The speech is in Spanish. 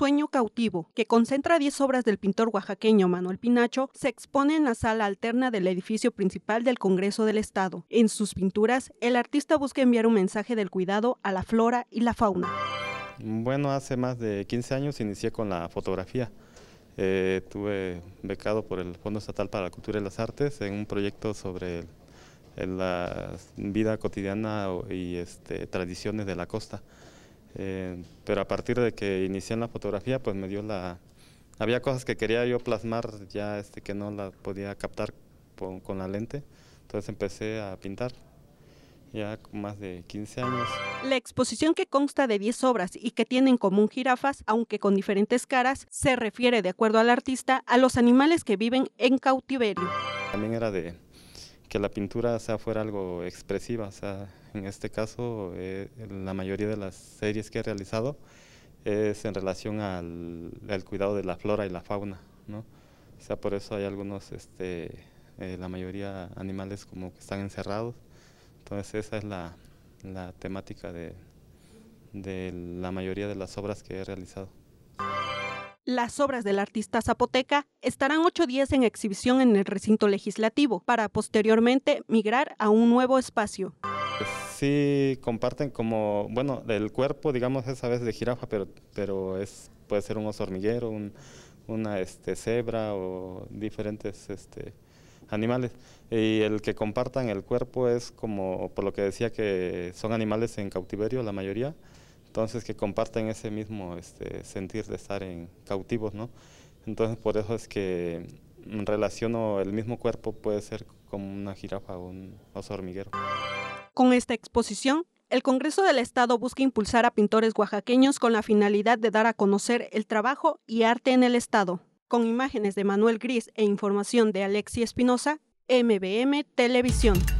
Sueño cautivo, que concentra 10 obras del pintor oaxaqueño Manuel Pinacho, se expone en la sala alterna del edificio principal del Congreso del Estado. En sus pinturas, el artista busca enviar un mensaje del cuidado a la flora y la fauna. Bueno, hace más de 15 años inicié con la fotografía. Eh, tuve becado por el Fondo Estatal para la Cultura y las Artes en un proyecto sobre la vida cotidiana y este, tradiciones de la costa. Eh, pero a partir de que inicié en la fotografía, pues me dio la... Había cosas que quería yo plasmar ya este, que no la podía captar con la lente, entonces empecé a pintar ya más de 15 años. La exposición que consta de 10 obras y que tienen en común jirafas, aunque con diferentes caras, se refiere, de acuerdo al artista, a los animales que viven en cautiverio. También era de, que la pintura sea, fuera algo expresiva. O sea, en este caso, eh, la mayoría de las series que he realizado es en relación al, cuidado de la flora y la fauna. ¿no? O sea, por eso hay algunos, este, eh, la mayoría animales como que están encerrados. Entonces esa es la, temática de la mayoría de las obras que he realizado. Las obras del artista zapoteca estarán ocho días en exhibición en el recinto legislativo para posteriormente migrar a un nuevo espacio. Sí, comparten como, bueno, el cuerpo, digamos, es a veces de jirafa, pero, pero es, puede ser un oso hormiguero, una este, cebra o diferentes este, animales. Y el que compartan el cuerpo es como, por lo que decía que son animales en cautiverio la mayoría, entonces que comparten ese mismo este, sentir de estar en cautivos, ¿no? Entonces por eso es que relaciono el mismo cuerpo puede ser como una jirafa o un oso hormiguero. Con esta exposición, el Congreso del Estado busca impulsar a pintores oaxaqueños con la finalidad de dar a conocer el trabajo y arte en el Estado. Con imágenes de Manuel Gris e información de Alexi Espinosa, MBM Televisión.